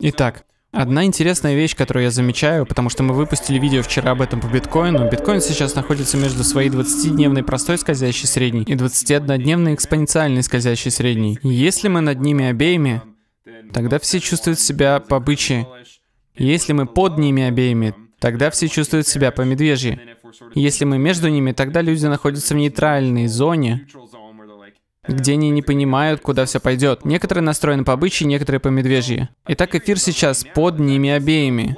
Итак, Одна интересная вещь, которую я замечаю, потому что мы выпустили видео вчера об этом по биткоину, биткоин сейчас находится между своей 20-дневной простой скользящей средней и 21-дневной экспоненциальной скользящей средней. Если мы над ними обеими, тогда все чувствуют себя по бычьи. Если мы под ними обеими, тогда все чувствуют себя по медвежьи. Если мы между ними, тогда люди находятся в нейтральной зоне, где они не понимают, куда все пойдет. Некоторые настроены по обычаю, некоторые по медвежьи. Итак, эфир сейчас под ними обеими.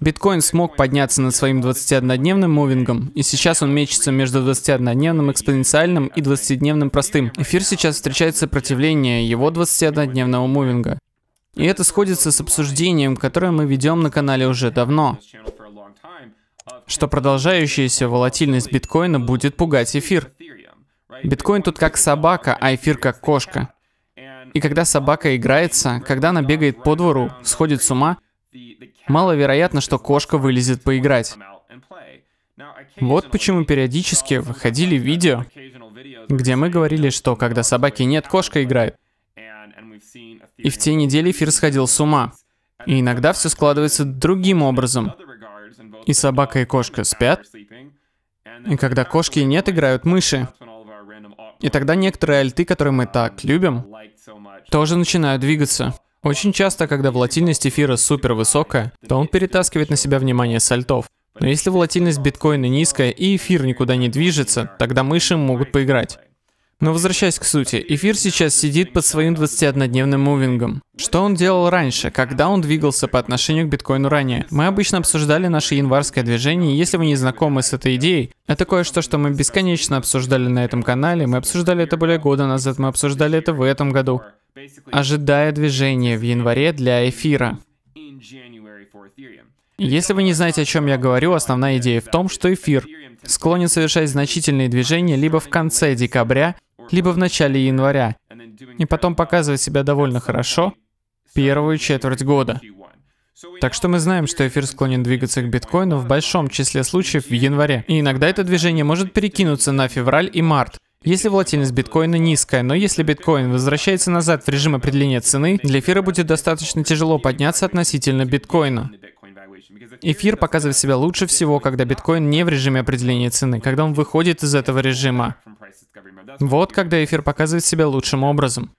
Биткоин смог подняться над своим 21-дневным мувингом, и сейчас он мечется между 21-дневным экспоненциальным и 20-дневным простым. Эфир сейчас встречает сопротивление его 21-дневного мувинга. И это сходится с обсуждением, которое мы ведем на канале уже давно, что продолжающаяся волатильность биткоина будет пугать эфир. Биткоин тут как собака, а эфир как кошка. И когда собака играется, когда она бегает по двору, сходит с ума, маловероятно, что кошка вылезет поиграть. Вот почему периодически выходили видео, где мы говорили, что когда собаки нет, кошка играет. И в те недели эфир сходил с ума. И иногда все складывается другим образом. И собака и кошка спят. И когда кошки нет, играют мыши. И тогда некоторые альты, которые мы так любим, тоже начинают двигаться. Очень часто, когда волатильность эфира супер высокая, то он перетаскивает на себя внимание с альтов. Но если волатильность биткоина низкая и эфир никуда не движется, тогда мыши могут поиграть. Но возвращаясь к сути, эфир сейчас сидит под своим 21-дневным мувингом. Что он делал раньше, когда он двигался по отношению к биткоину ранее? Мы обычно обсуждали наше январское движение, если вы не знакомы с этой идеей, это кое-что, что мы бесконечно обсуждали на этом канале, мы обсуждали это более года назад, мы обсуждали это в этом году, ожидая движения в январе для эфира. Если вы не знаете, о чем я говорю, основная идея в том, что эфир склонен совершать значительные движения либо в конце декабря, либо в начале января, и потом показывать себя довольно хорошо первую четверть года. Так что мы знаем, что эфир склонен двигаться к биткоину в большом числе случаев в январе. И иногда это движение может перекинуться на февраль и март, если волатильность биткоина низкая, но если биткоин возвращается назад в режим определения цены, для эфира будет достаточно тяжело подняться относительно биткоина. Эфир показывает себя лучше всего, когда биткоин не в режиме определения цены, когда он выходит из этого режима. Вот когда эфир показывает себя лучшим образом.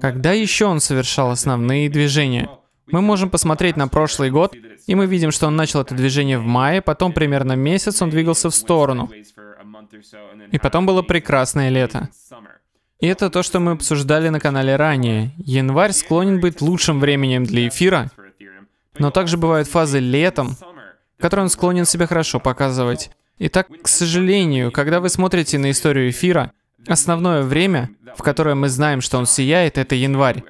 Когда еще он совершал основные движения? Мы можем посмотреть на прошлый год, и мы видим, что он начал это движение в мае, потом примерно месяц он двигался в сторону. И потом было прекрасное лето. И это то, что мы обсуждали на канале ранее. Январь склонен быть лучшим временем для эфира, но также бывают фазы летом, в которой он склонен себя хорошо показывать. Итак, к сожалению, когда вы смотрите на историю эфира, основное время, в которое мы знаем, что он сияет, это январь.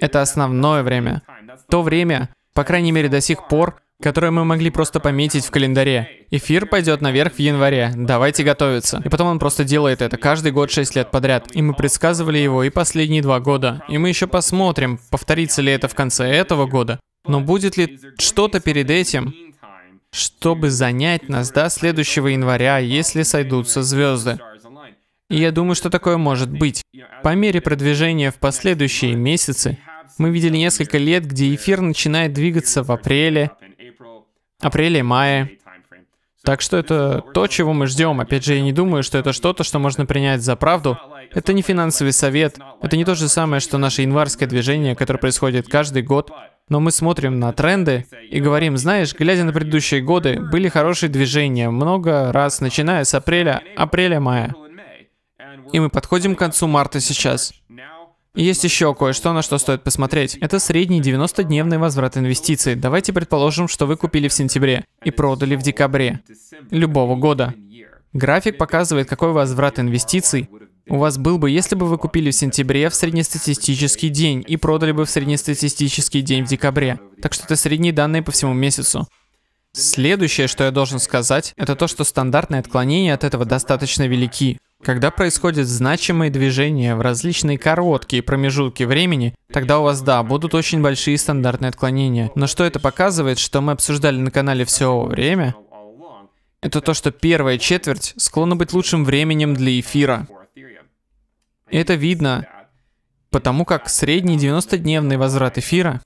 Это основное время. То время, по крайней мере до сих пор, которое мы могли просто пометить в календаре. Эфир пойдет наверх в январе, давайте готовиться. И потом он просто делает это каждый год 6 лет подряд. И мы предсказывали его и последние два года. И мы еще посмотрим, повторится ли это в конце этого года. Но будет ли что-то перед этим, чтобы занять нас до следующего января, если сойдутся звезды. И я думаю, что такое может быть. По мере продвижения в последующие месяцы, мы видели несколько лет, где эфир начинает двигаться в апреле, апреле-мае. Так что это то, чего мы ждем. Опять же, я не думаю, что это что-то, что можно принять за правду, это не финансовый совет, это не то же самое, что наше январское движение, которое происходит каждый год, но мы смотрим на тренды и говорим, знаешь, глядя на предыдущие годы, были хорошие движения, много раз, начиная с апреля, апреля-мая. И мы подходим к концу марта сейчас. И есть еще кое-что, на что стоит посмотреть. Это средний 90-дневный возврат инвестиций. Давайте предположим, что вы купили в сентябре и продали в декабре любого года. График показывает, какой возврат инвестиций у вас был бы, если бы вы купили в сентябре в среднестатистический день и продали бы в среднестатистический день в декабре. Так что это средние данные по всему месяцу. Следующее, что я должен сказать, это то, что стандартные отклонения от этого достаточно велики. Когда происходят значимые движения в различные короткие промежутки времени, тогда у вас, да, будут очень большие стандартные отклонения. Но что это показывает, что мы обсуждали на канале все время, это то, что первая четверть склонна быть лучшим временем для эфира это видно, потому как средний 90-дневный возврат эфира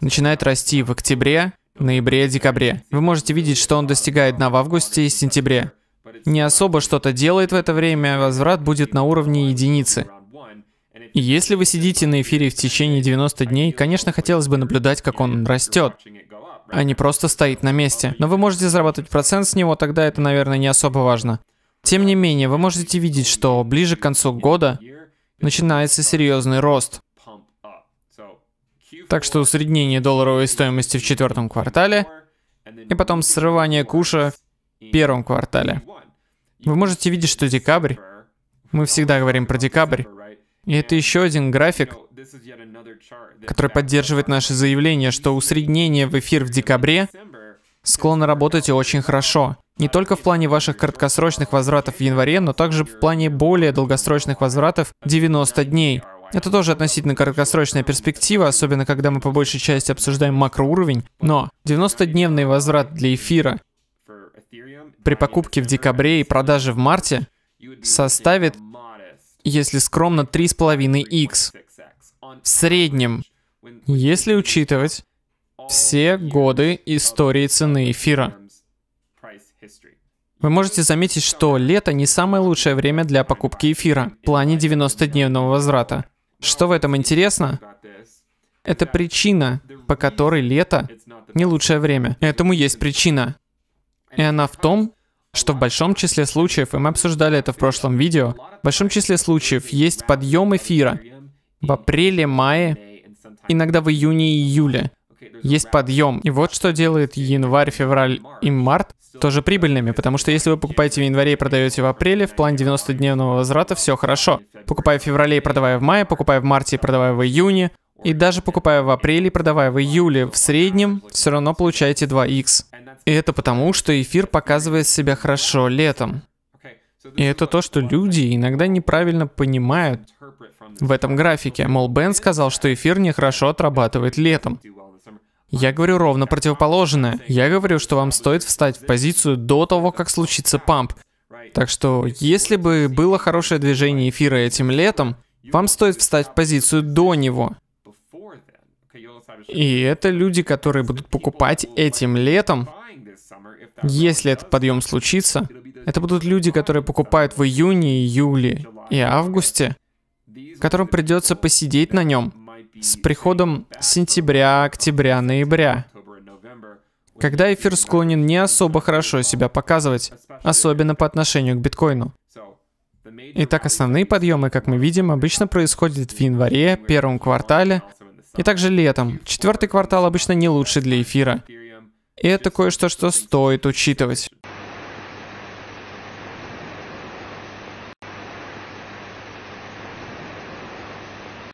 начинает расти в октябре, ноябре, декабре. Вы можете видеть, что он достигает дна в августе и сентябре. Не особо что-то делает в это время, возврат будет на уровне единицы. И если вы сидите на эфире в течение 90 дней, конечно, хотелось бы наблюдать, как он растет, а не просто стоит на месте. Но вы можете зарабатывать процент с него, тогда это, наверное, не особо важно. Тем не менее, вы можете видеть, что ближе к концу года начинается серьезный рост. Так что усреднение долларовой стоимости в четвертом квартале и потом срывание куша в первом квартале. Вы можете видеть, что декабрь, мы всегда говорим про декабрь, и это еще один график, который поддерживает наше заявление, что усреднение в эфир в декабре склонны работать очень хорошо. Не только в плане ваших краткосрочных возвратов в январе, но также в плане более долгосрочных возвратов 90 дней. Это тоже относительно краткосрочная перспектива, особенно когда мы по большей части обсуждаем макроуровень, но 90-дневный возврат для эфира при покупке в декабре и продаже в марте составит, если скромно, 3,5x в среднем, если учитывать все годы истории цены эфира. Вы можете заметить, что лето не самое лучшее время для покупки эфира в плане 90-дневного возврата. Что в этом интересно? Это причина, по которой лето не лучшее время. Этому есть причина. И она в том, что в большом числе случаев, и мы обсуждали это в прошлом видео, в большом числе случаев есть подъем эфира в апреле, мае, иногда в июне и июле есть подъем. И вот что делает январь, февраль и март тоже прибыльными, потому что если вы покупаете в январе и продаете в апреле, в плане 90-дневного возврата все хорошо. Покупая в феврале и продавая в мае, покупая в марте и продавая в июне, и даже покупая в апреле и продавая в июле, в среднем все равно получаете 2x. И это потому, что эфир показывает себя хорошо летом. И это то, что люди иногда неправильно понимают в этом графике. Мол, Бен сказал, что эфир нехорошо отрабатывает летом. Я говорю ровно противоположное. Я говорю, что вам стоит встать в позицию до того, как случится памп. Так что, если бы было хорошее движение эфира этим летом, вам стоит встать в позицию до него. И это люди, которые будут покупать этим летом. Если этот подъем случится, это будут люди, которые покупают в июне, июле и августе, которым придется посидеть на нем, с приходом сентября, октября, ноября, когда эфир склонен не особо хорошо себя показывать, особенно по отношению к биткоину. Итак, основные подъемы, как мы видим, обычно происходят в январе, первом квартале и также летом. Четвертый квартал обычно не лучший для эфира. И это кое-что, что стоит учитывать.